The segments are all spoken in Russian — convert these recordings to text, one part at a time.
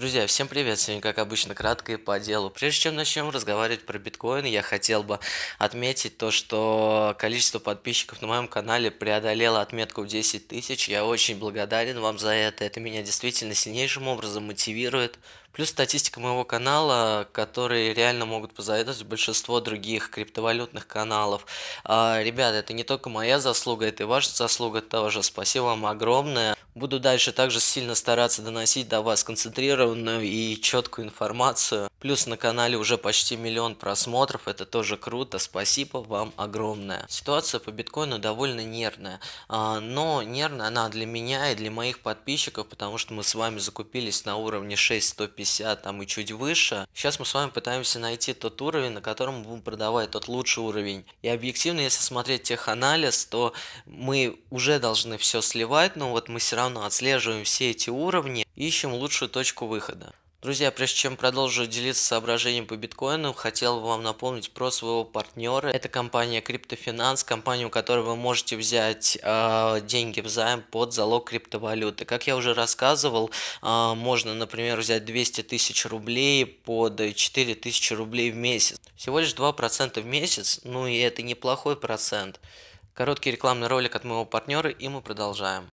Друзья, всем привет! Сегодня, как обычно, кратко и по делу. Прежде чем начнем разговаривать про биткоин, я хотел бы отметить то, что количество подписчиков на моем канале преодолело отметку в 10 тысяч. Я очень благодарен вам за это. Это меня действительно сильнейшим образом мотивирует Плюс статистика моего канала, которые реально могут позавидовать большинство других криптовалютных каналов. А, ребята, это не только моя заслуга, это и ваша заслуга тоже. Спасибо вам огромное. Буду дальше также сильно стараться доносить до вас концентрированную и четкую информацию. Плюс на канале уже почти миллион просмотров, это тоже круто, спасибо вам огромное. Ситуация по биткоину довольно нервная, а, но нервная она для меня и для моих подписчиков, потому что мы с вами закупились на уровне 6150, там и чуть выше. Сейчас мы с вами пытаемся найти тот уровень, на котором мы будем продавать, тот лучший уровень. И объективно, если смотреть теханализ, то мы уже должны все сливать, но вот мы все равно отслеживаем все эти уровни, ищем лучшую точку выхода. Друзья, прежде чем продолжу делиться соображением по биткоину, хотел бы вам напомнить про своего партнера. Это компания CryptoFinance, компания, у которой вы можете взять э, деньги в займ под залог криптовалюты. Как я уже рассказывал, э, можно, например, взять 200 тысяч рублей под 4 тысячи рублей в месяц. Всего лишь 2% в месяц, ну и это неплохой процент. Короткий рекламный ролик от моего партнера, и мы продолжаем.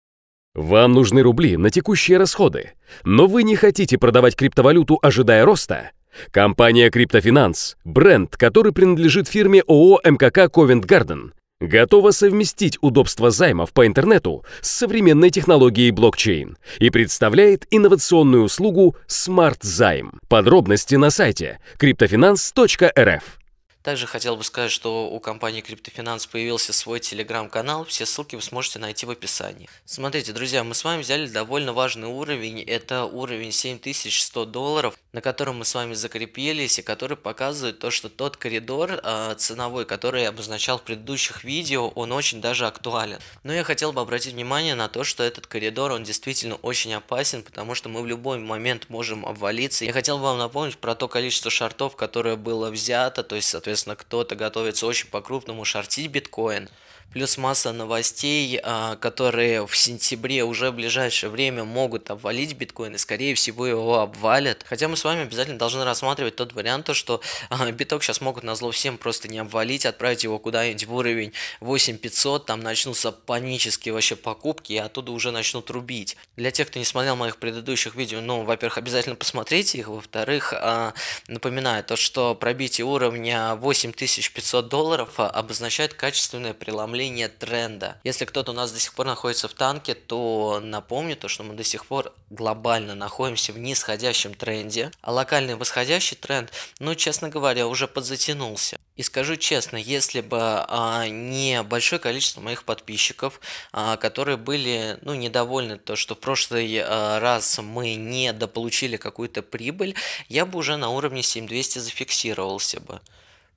Вам нужны рубли на текущие расходы, но вы не хотите продавать криптовалюту, ожидая роста? Компания «Криптофинанс» – бренд, который принадлежит фирме ООО «МКК Ковент Гарден», готова совместить удобство займов по интернету с современной технологией блокчейн и представляет инновационную услугу «Смарт Займ». Подробности на сайте криптофинанс.рф. Также хотел бы сказать, что у компании Криптофинанс появился свой телеграм-канал, все ссылки вы сможете найти в описании. Смотрите, друзья, мы с вами взяли довольно важный уровень, это уровень 7100 долларов, на котором мы с вами закрепились и который показывает то, что тот коридор э, ценовой, который я обозначал в предыдущих видео, он очень даже актуален. Но я хотел бы обратить внимание на то, что этот коридор, он действительно очень опасен, потому что мы в любой момент можем обвалиться. Я хотел бы вам напомнить про то количество шартов, которое было взято, то есть, соответственно, соответственно, кто-то готовится очень по-крупному шортить биткоин, плюс масса новостей, а, которые в сентябре уже в ближайшее время могут обвалить биткоин, и скорее всего его обвалят. Хотя мы с вами обязательно должны рассматривать тот вариант, то, что а, биток сейчас могут на зло всем просто не обвалить, отправить его куда-нибудь в уровень 8500, там начнутся панические вообще покупки, и оттуда уже начнут рубить. Для тех, кто не смотрел моих предыдущих видео, ну, во-первых, обязательно посмотрите их, во-вторых, а, напоминаю то, что пробитие уровня 8500 долларов обозначает качественное преломление оформление тренда. Если кто-то у нас до сих пор находится в танке, то напомню то, что мы до сих пор глобально находимся в нисходящем тренде, а локальный восходящий тренд, ну, честно говоря, уже подзатянулся. И скажу честно, если бы а, не большое количество моих подписчиков, а, которые были ну, недовольны то, что в прошлый а, раз мы не дополучили какую-то прибыль, я бы уже на уровне 7200 зафиксировался бы.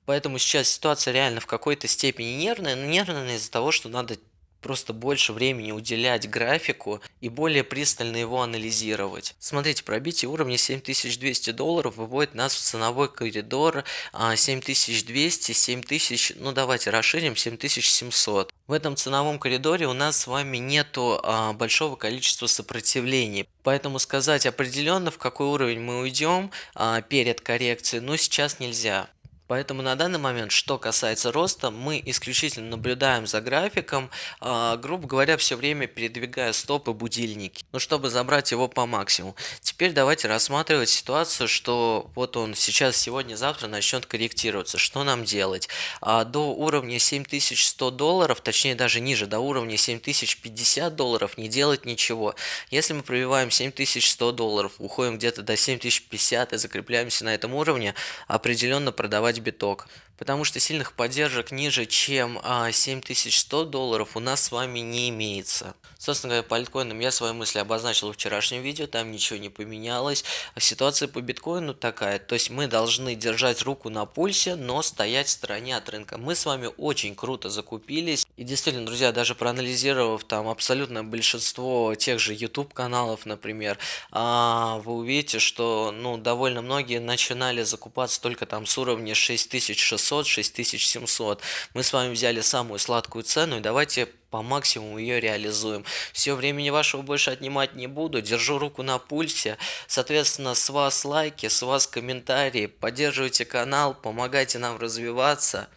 Поэтому сейчас ситуация реально в какой-то степени нервная, но нервная из-за того, что надо просто больше времени уделять графику и более пристально его анализировать. Смотрите, пробитие уровня 7200 долларов выводит нас в ценовой коридор 7200, а, 7000, ну давайте расширим, 7700. В этом ценовом коридоре у нас с вами нету а, большого количества сопротивлений, поэтому сказать определенно, в какой уровень мы уйдем а, перед коррекцией, ну сейчас нельзя. Поэтому на данный момент, что касается роста, мы исключительно наблюдаем за графиком, а, грубо говоря, все время передвигая стопы будильники, ну, чтобы забрать его по максимуму. Теперь давайте рассматривать ситуацию, что вот он сейчас, сегодня, завтра начнет корректироваться. Что нам делать? А, до уровня 7100 долларов, точнее даже ниже, до уровня 7050 долларов не делать ничего. Если мы пробиваем 7100 долларов, уходим где-то до 7050 и закрепляемся на этом уровне, определенно продавать собрать биток потому что сильных поддержек ниже, чем 7100 а, долларов у нас с вами не имеется. Собственно говоря, по альткоинам я свои мысли обозначил в вчерашнем видео, там ничего не поменялось. А ситуация по биткоину такая, то есть мы должны держать руку на пульсе, но стоять в стороне от рынка. Мы с вами очень круто закупились. И действительно, друзья, даже проанализировав там абсолютно большинство тех же YouTube каналов, например, а, вы увидите, что ну, довольно многие начинали закупаться только там с уровня 6600 6500, 6700. Мы с вами взяли самую сладкую цену и давайте по максимуму ее реализуем. Все, времени вашего больше отнимать не буду, держу руку на пульсе. Соответственно, с вас лайки, с вас комментарии, поддерживайте канал, помогайте нам развиваться.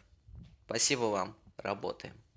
Спасибо вам, работаем.